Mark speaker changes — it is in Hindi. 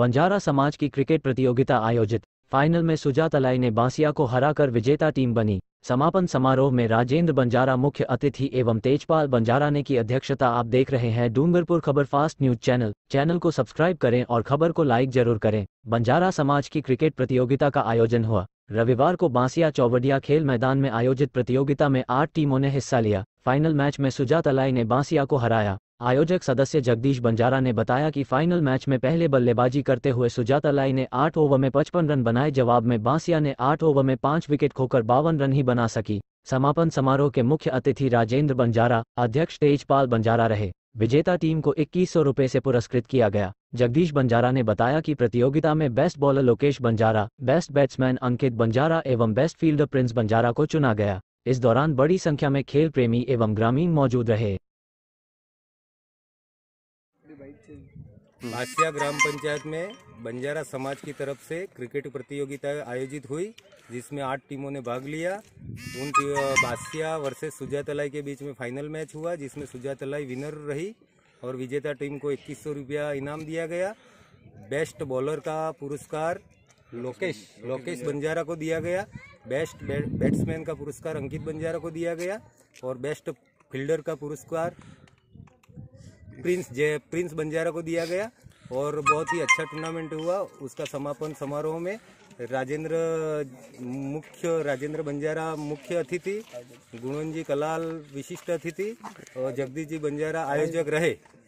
Speaker 1: बंजारा समाज की क्रिकेट प्रतियोगिता आयोजित फाइनल में सुजात अलाई ने बांसिया को हराकर विजेता टीम बनी समापन समारोह में राजेंद्र बंजारा मुख्य अतिथि एवं तेजपाल बंजारा ने की अध्यक्षता आप देख रहे हैं Dungarpur Khabar fast news channel channel को सब्सक्राइब करें और खबर को लाइक जरूर करें बंजारा समाज की क्रिकेट प्रतियोगिता का आयोजन हुआ रविवार को बांसिया चौवडिया खेल मैदान में आयोजित प्रतियोगिता में आठ टीमों ने हिस्सा लिया फाइनल मैच में सुजात अलाई ने बांसिया को हराया आयोजक सदस्य जगदीश बंजारा ने बताया कि फाइनल मैच में पहले बल्लेबाजी करते हुए सुजाता लाई ने आठ ओवर में पचपन रन बनाए जवाब में बांसिया ने आठ ओवर में पांच विकेट खोकर बावन रन ही बना सकी समापन समारोह के मुख्य अतिथि राजेंद्र बंजारा अध्यक्ष तेजपाल बंजारा रहे विजेता टीम को इक्कीस सौ से पुरस्कृत किया गया जगदीश बंजारा ने बताया कि प्रतियोगिता में best bowler Lokesh Banjara best batsman Ankit Banjara एवं बेस्ट फील्डर प्रिंस बंजारा को चुना गया इस दौरान बड़ी संख्या में खेल प्रेमी एवं ग्रामीण मौजूद रहे
Speaker 2: मासिया हम्म। ग्राम पंचायत में बंजारा समाज की तरफ से क्रिकेट प्रतियोगिता आयोजित हुई जिसमें आठ टीमों ने भाग लिया उन बासिया वर्सेस सुजातलाई के बीच में फाइनल मैच हुआ जिसमें सुजातलाई विनर रही और विजेता टीम को इक्कीस सौ रुपया इनाम दिया गया बेस्ट बॉलर का पुरस्कार लोकेश लोकेश बंजारा को दिया गया बेस्ट बैट्समैन का पुरस्कार अंकित बंजारा को दिया गया और बेस्ट फील्डर का पुरस्कार प्रिंस जय प्रिंस बंजारा को दिया गया और बहुत ही अच्छा टूर्नामेंट हुआ उसका समापन समारोह में राजेंद्र मुख्य राजेंद्र बंजारा मुख्य अतिथि गुणन जी कलाल विशिष्ट अतिथि और जगदीश जी बंजारा आयोजक रहे